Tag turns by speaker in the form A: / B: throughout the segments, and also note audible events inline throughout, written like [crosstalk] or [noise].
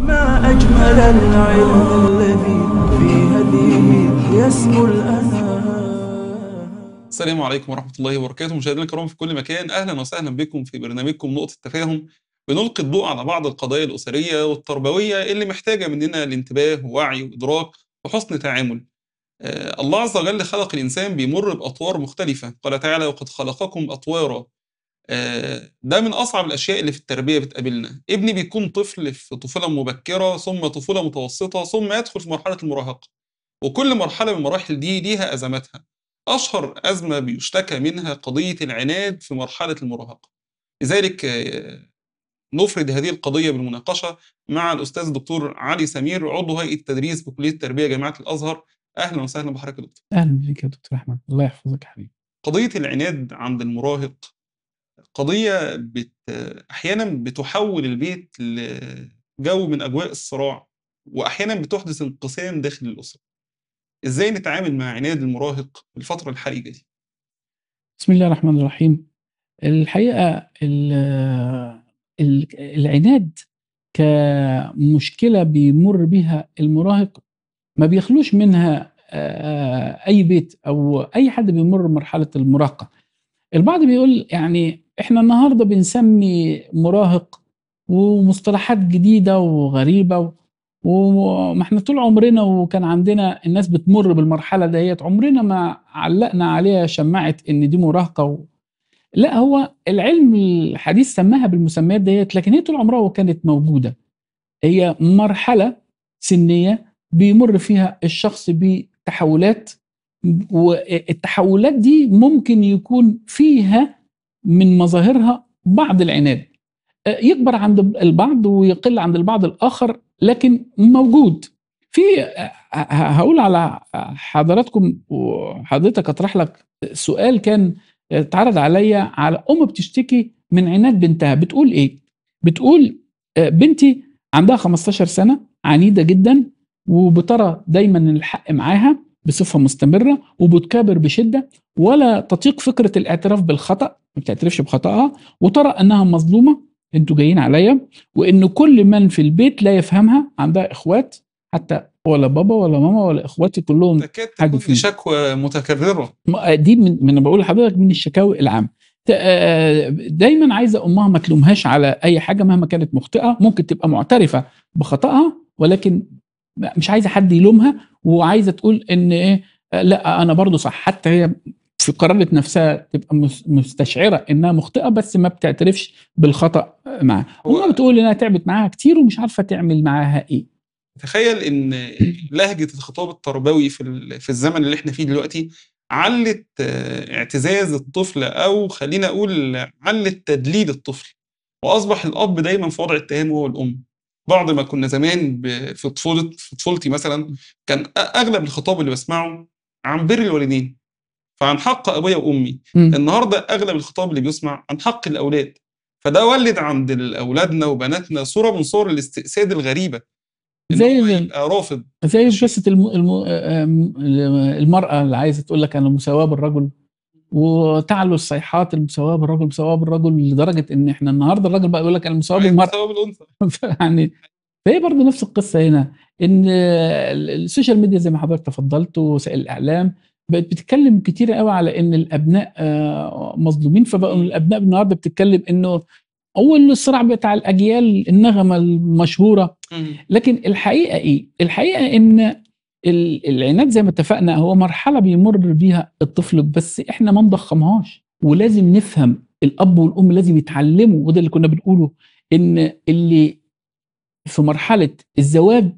A: ما أجمل العلم الذي في هديه يسمو الأنام السلام عليكم ورحمة الله وبركاته مشاهدينا الكرام في كل مكان أهلا وسهلا بكم في برنامجكم نقطة تفاهم بنلقي الضوء على بعض القضايا الأسرية والتربوية اللي محتاجة مننا الانتباه ووعي وإدراك وحسن تعامل آه، الله عز وجل خلق الإنسان بيمر بأطوار مختلفة قال تعالى وقد خلقكم أطوارا آه، ده من أصعب الأشياء اللي في التربية بتقابلنا ابني بيكون طفل في طفولة مبكرة ثم طفولة متوسطة ثم يدخل في مرحلة المراهقة وكل مرحلة من المراحل دي ليها أزماتها أشهر أزمة بيشتكى منها قضية العناد في مرحلة المراهقة لذلك آه، نفرد هذه القضية بالمناقشة مع الأستاذ الدكتور علي سمير عضو هيئة التدريس بكلية التربية جامعة الأزهر أهلا وسهلا بحضرتك
B: يا دكتور أهلا بك يا دكتور أحمد الله يحفظك يا حبيبي
A: قضية العناد عند المراهق قضية بت... أحيانا بتحول البيت لجو من أجواء الصراع وأحيانا بتحدث انقسام داخل الأسرة إزاي نتعامل مع عناد المراهق في الفترة الحرجة دي؟
B: بسم الله الرحمن الرحيم الحقيقة العناد كمشكلة بيمر بها المراهق ما بيخلوش منها أي بيت أو أي حد بيمر مرحلة المراهقة البعض بيقول يعني احنا النهارده بنسمي مراهق ومصطلحات جديده وغريبه وما احنا طول عمرنا وكان عندنا الناس بتمر بالمرحله ديت عمرنا ما علقنا عليها شماعه ان دي مراهقه و... لا هو العلم الحديث سماها بالمسميات ديت لكن هي طول عمرها كانت موجوده هي مرحله سنيه بيمر فيها الشخص بتحولات والتحولات دي ممكن يكون فيها من مظاهرها بعض العناد أه، يكبر عند البعض ويقل عند البعض الاخر لكن موجود في أه، هقول على حضراتكم وحضرتك اطرح لك سؤال كان اتعرض عليا على ام بتشتكي من عناد بنتها بتقول ايه بتقول أه، بنتي عندها 15 سنه عنيده جدا وبترى دايما الحق معاها بصفه مستمره وبتكابر بشده ولا تطيق فكره الاعتراف بالخطا ما بتعترفش بخطاها وترى انها مظلومه انتوا جايين عليا وان كل من في البيت لا يفهمها عندها اخوات حتى ولا بابا ولا ماما ولا اخواتي كلهم تكاد تكون في
A: شكوى متكرره
B: دي من, من بقول لحضرتك من الشكاوي العامه آه، دايما عايزه امها ما تلومهاش على اي حاجه مهما كانت مخطئه ممكن تبقى معترفه بخطاها ولكن مش عايزه حد يلومها وعايزه تقول ان ايه لا انا برضو صح حتى هي في قرارة نفسها تبقى مستشعرة انها مخطئة بس ما بتعترفش بالخطأ معاها وما بتقول انها تعبت معاها كتير ومش عارفة تعمل معاها ايه
A: تخيل ان لهجة الخطاب التربوي في, في الزمن اللي احنا فيه دلوقتي علت اعتزاز الطفل او خلينا اقول علت تدليل الطفل واصبح الاب دايما في وضع اتهام هو الام بعض ما كنا زمان في طفوله في طفولتي مثلا كان اغلب الخطاب اللي بسمعه عن بر الوالدين فعن حق ابويا وامي م. النهارده اغلب الخطاب اللي بيسمع عن حق الاولاد فده ولد عند اولادنا وبناتنا صوره من صور الاستئساد الغريبه زي رافض
B: زي قصه الم... الم... المراه اللي عايزه تقول لك انا مساواه بالرجل وتعلو الصيحات المساواه بالرجل مساواه بالرجل لدرجه ان احنا النهارده الراجل بقى يقول لك المساواه أيوة، بالمراه المساواه بالانثى [laughs] يعني فهي برضه نفس القصه هنا ان السوشيال ميديا زي ما حضرتك تفضلت ووسائل الاعلام بقت بتتكلم كتير قوي على ان الابناء آه، مظلومين فبقوا الابناء النهارده بتتكلم انه اول الصراع بتاع الاجيال النغمه المشهوره لكن الحقيقه ايه الحقيقه ان العناد زي ما اتفقنا هو مرحله بيمر بيها الطفل بس احنا ما نضخمهاش ولازم نفهم الاب والام لازم يتعلموا وده اللي كنا بنقوله ان اللي في مرحله الزواج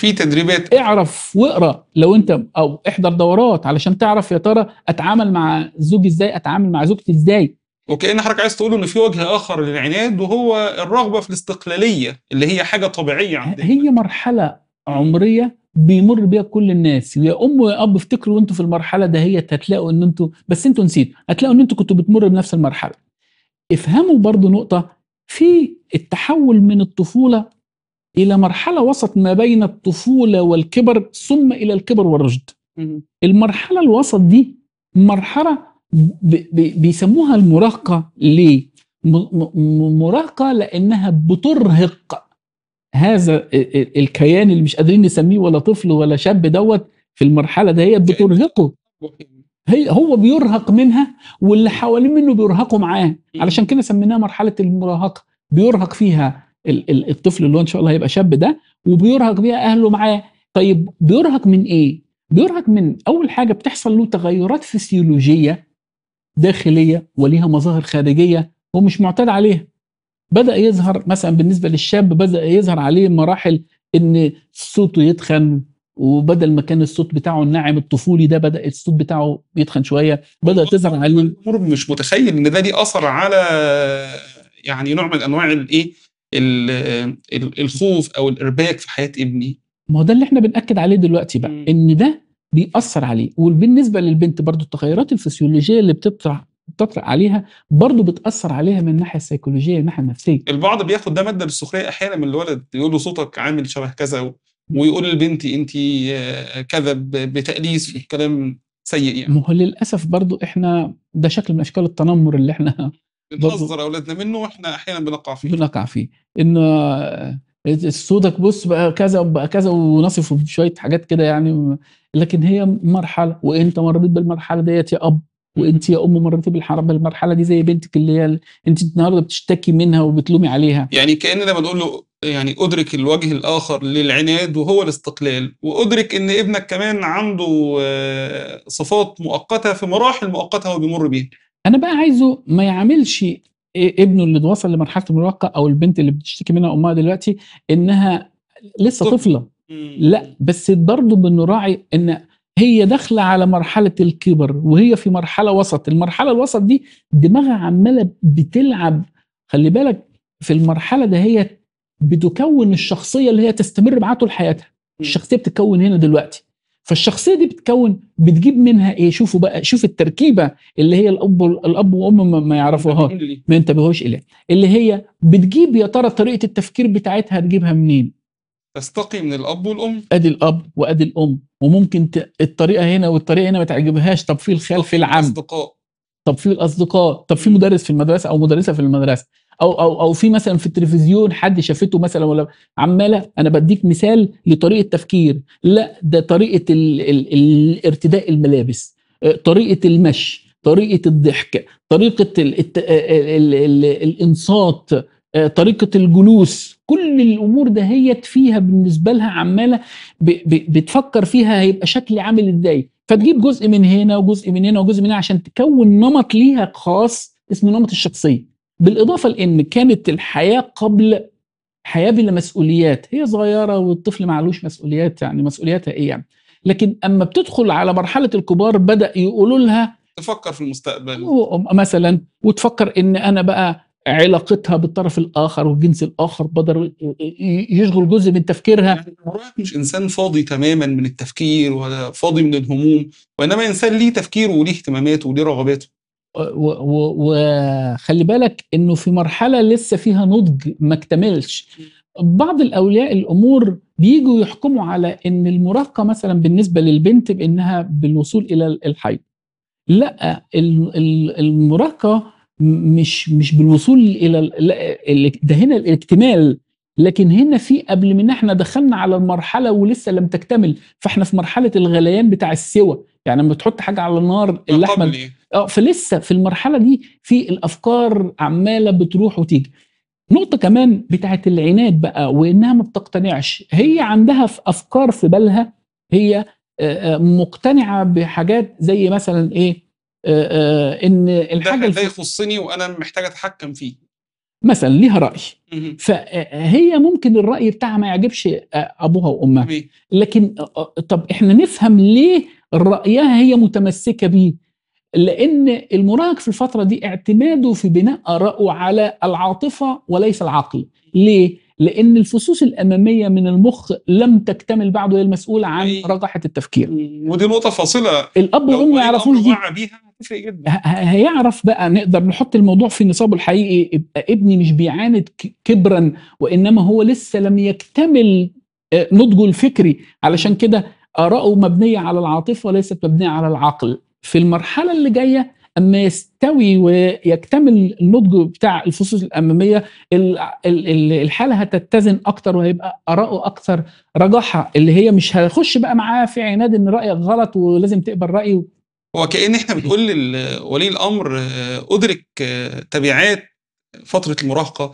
B: في تدريبات اعرف واقرا لو انت او احضر دورات علشان تعرف يا ترى اتعامل مع زوجي ازاي اتعامل مع زوجتي ازاي
A: وكأن حضرتك عايز تقول ان في وجه اخر للعناد وهو الرغبه في الاستقلاليه اللي هي حاجه طبيعيه عندنا
B: هي مرحله عمريه بيمر بيها كل الناس يا ام ويا اب افتكروا انتوا في المرحله دهيت هتلاقوا ان انتوا بس انتوا نسيتوا هتلاقوا ان انتوا كنتوا بتمروا بنفس المرحله افهموا برضو نقطه في التحول من الطفوله الى مرحله وسط ما بين الطفوله والكبر ثم الى الكبر والرشد المرحله الوسط دي مرحله بيسموها المراهقه ليه مراهقه لانها بترهق هذا الكيان اللي مش قادرين نسميه ولا طفل ولا شاب دوت في المرحله ده هي بترهقه هي هو بيرهق منها واللي حواليه منه بيرهقوا معاه علشان كده سميناها مرحله المراهقه بيرهق فيها الطفل اللي هو ان شاء الله هيبقى شاب ده وبيرهق بيها اهله معاه طيب بيرهق من ايه بيرهق من اول حاجه بتحصل له تغيرات فسيولوجيه داخليه وليها مظاهر خارجيه هو مش معتاد عليها بدا يظهر مثلا بالنسبه للشاب بدا يظهر عليه مراحل ان صوته يتخن وبدل ما كان الصوت بتاعه الناعم الطفولي ده بدا الصوت بتاعه يتخن شويه بدا تظهر عليه الجمهور
A: مش متخيل ان ده ليه اثر على يعني نوع من انواع الايه الخوف او الارباك في حياه ابني
B: ما هو ده اللي احنا بناكد عليه دلوقتي بقى ان ده بيأثر عليه وبالنسبه للبنت برضو التغيرات الفسيولوجيه اللي بتطرح بتطرق عليها برضه بتاثر عليها من الناحيه السيكولوجيه من الناحيه النفسيه
A: البعض بياخد ده ماده بالسخريه احيانا من الولد يقول له صوتك عامل شبه كذا ويقول للبنت انت آه، كذا في كلام سيء يعني ما
B: هو للاسف برضه احنا ده شكل من اشكال التنمر اللي احنا
A: [laughs] بنحذر اولادنا منه واحنا احيانا بنقع فيه بنقع فيه
B: ان آه، صوتك بص بقى كذا وبقى كذا ونصف بشويه حاجات كده يعني لكن هي مرحله وانت مريت بالمرحله ديت يا اب وانت يا ام بالحرب بالمرحله دي زي بنتك اللي هي انت النهارده بتشتكي منها وبتلومي عليها
A: يعني كان لما تقول له يعني ادرك الوجه الاخر للعناد وهو الاستقلال وادرك ان ابنك كمان عنده آه، صفات مؤقته في مراحل مؤقته هو بيمر بيها
B: انا بقى عايزه ما يعاملش ابنه اللي وصل لمرحله المراهقه او البنت اللي بتشتكي منها امها دلوقتي انها لسه طفله لا بس برضه بنراعي ان هي داخله على مرحله الكبر وهي في مرحله وسط المرحله الوسط دي دماغها عماله بتلعب خلي بالك في المرحله ده هي بتكون الشخصيه اللي هي تستمر معاها طول حياتها الشخصيه بتتكون هنا دلوقتي فالشخصيه دي بتكون بتجيب منها ايه شوفوا بقى شوف التركيبه اللي هي الاب الاب وام ما يعرفوهاش إيه؟ ما ينتبهوش اليها اللي هي بتجيب يا ترى طريقه التفكير بتاعتها هتجيبها منين
A: تستقي من الاب والام
B: ادي الاب وادي الام وممكن ت... الطريقه هنا والطريقه هنا ما تعجبهاش طب في الخلف العم اصدقاء طب في الاصدقاء طب في مدرس في المدرسه او مدرسه في المدرسه او او او في مثلا في التلفزيون حد شافته مثلا ولا عماله انا بديك مثال لطريقه تفكير لا ده طريقه ال... ال... ال... ارتداء الملابس آه، طريقه المشي طريقه الضحك طريقه ال... آه، آه، ال... ال... ال... الانصات آه، طريقه الجلوس كل الامور دهيت فيها بالنسبه لها عماله بتفكر فيها هيبقى شكلي عامل ازاي فتجيب جزء من هنا وجزء من هنا وجزء من هنا عشان تكون نمط ليها خاص اسمه نمط الشخصيه بالاضافه لان كانت الحياه قبل حياه بلا مسؤوليات هي صغيره والطفل معلوش مسؤوليات يعني مسؤولياتها ايه يعني لكن اما بتدخل على مرحله الكبار بدا يقولوا لها
A: تفكر في المستقبل
B: مثلا وتفكر ان انا بقى علاقتها بالطرف الاخر والجنس الاخر بدر يشغل جزء من تفكيرها يعني
A: مش انسان فاضي تماما من التفكير ولا فاضي من الهموم وانما انسان ليه تفكيره وليه اهتماماته وليه رغباته
B: وخلي بالك انه في مرحله لسه فيها نضج ما اكتملش بعض الاولياء الامور بيجوا يحكموا على ان المراهقه مثلا بالنسبه للبنت بانها بالوصول الى الحيض لا المراهقه مش مش بالوصول الى ده هنا الاكتمال لكن هنا في قبل من احنا دخلنا على المرحله ولسه لم تكتمل فاحنا في مرحله الغليان بتاع السوى يعني لما تحط حاجه على النار اللحمه إيه؟ اه فلسه في المرحله دي في الافكار عماله بتروح وتيجي نقطة كمان بتاعة العناد بقى وإنها ما بتقتنعش هي عندها في أفكار في بالها هي آه، آه، مقتنعة بحاجات زي مثلا إيه آه، آه، ان الحاجه
A: ده يخصني وانا محتاج اتحكم فيه
B: مثلا ليها راي فهي ممكن الراي بتاعها ما يعجبش آه، ابوها وامها لكن طب احنا نفهم ليه رايها هي متمسكه بيه لان المراهق في الفتره دي اعتماده في بناء ارائه على العاطفه وليس العقل ليه لان الفصوص الاماميه من المخ لم تكتمل بعد هي المسؤوله عن رجحه
A: التفكير ودي نقطه فاصله الاب والام ما يعرفوش دي
B: بيها هتفرق [laughs] جدا هيعرف بقى نقدر نحط الموضوع في نصابه الحقيقي يبقى ابني مش بيعاند كبرا وانما هو لسه لم يكتمل آه، نضجه الفكري علشان كده اراءه مبنيه على العاطفه وليست مبنيه على العقل في المرحله اللي جايه اما يستوي ويكتمل النضج بتاع الفصوص الاماميه الحاله هتتزن اكتر وهيبقى اراءه اكتر رجاحه اللي هي مش هخش بقى معاه في عناد ان رايك غلط ولازم تقبل
A: رايي هو كأن احنا بنقول لولي الأمر أدرك تبعات فترة المراهقة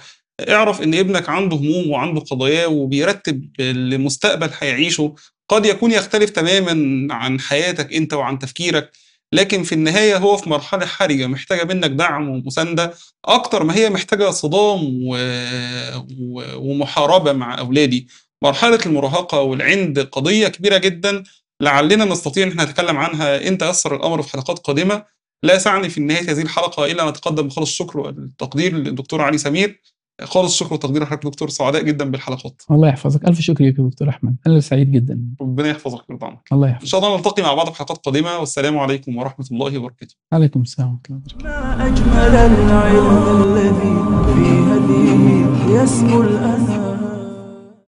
A: اعرف ان ابنك عنده هموم وعنده قضاياه وبيرتب لمستقبل هيعيشه قد يكون يختلف تماما عن حياتك انت وعن تفكيرك لكن في النهايه هو في مرحله حرجه محتاجه منك دعم ومسانده اكتر ما هي محتاجه صدام و... و... ومحاربه مع اولادي مرحله المراهقه والعند قضيه كبيره جدا لعلنا نستطيع ان احنا نتكلم عنها ان تيسر الامر في حلقات قادمه لا يسعني في نهايه هذه الحلقه الا ان اتقدم بخالص الشكر والتقدير للدكتور علي سمير خالص الشكر والتقدير لحضرتك دكتور سعداء جدا بالحلقات
B: الله يحفظك الف شكر لك يا دكتور احمد انا سعيد جدا
A: ربنا يحفظك ويرضى عنك الله يحفظك ان شاء الله نلتقي مع بعض في حلقات قادمه والسلام عليكم ورحمه الله وبركاته
B: عليكم السلام ورحمه الله
A: وبركاته ما اجمل العلم الذي في هديه يسمو الازهار